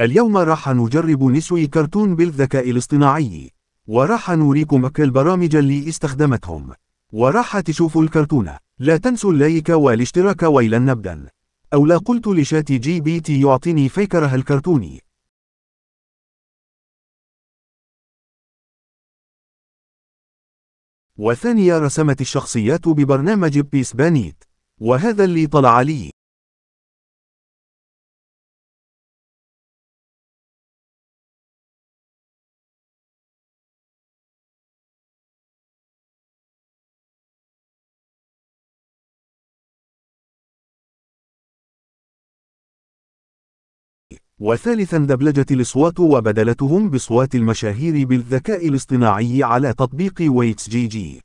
اليوم راح نجرب نسوي كرتون بالذكاء الاصطناعي وراح نوريكم البرامج اللي استخدمتهم وراح تشوفوا الكرتونة لا تنسوا اللايك والاشتراك ويلا نبدا أو لا قلت لشات جي بي تي يعطيني فكرة الكرتوني وثانية رسمت الشخصيات ببرنامج بيسبانيت وهذا اللي طلع لي وثالثا دبلجة الأصوات وبدلتهم بصوات المشاهير بالذكاء الاصطناعي على تطبيق ويتس جي جي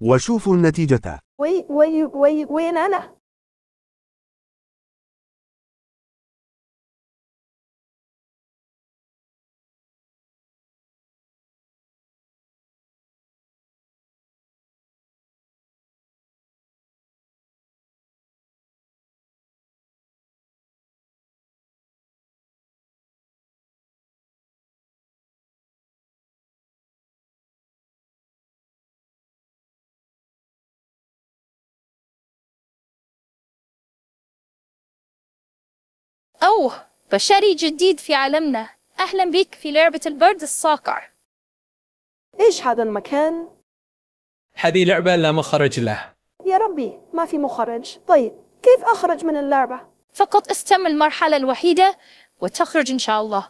وشوفوا النتيجة وي وي وي وين أنا؟ أوه بشري جديد في عالمنا أهلا بيك في لعبة البرد الصاقع إيش هذا المكان؟ هذه لعبة لا مخرج له يا ربي ما في مخرج طيب كيف أخرج من اللعبة؟ فقط استم المرحلة الوحيدة وتخرج إن شاء الله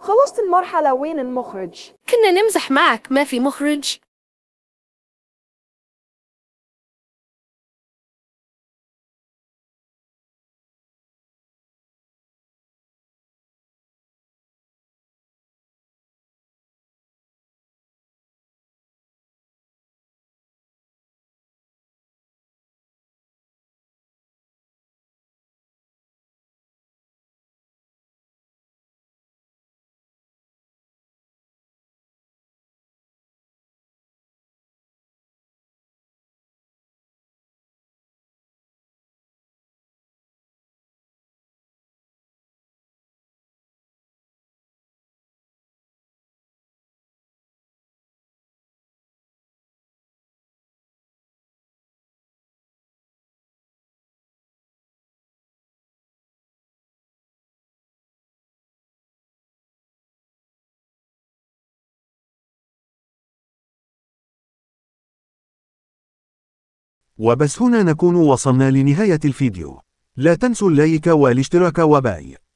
خلصت المرحلة وين المخرج؟ كنا نمزح معك ما في مخرج وبس هنا نكون وصلنا لنهاية الفيديو لا تنسوا اللايك والاشتراك وباي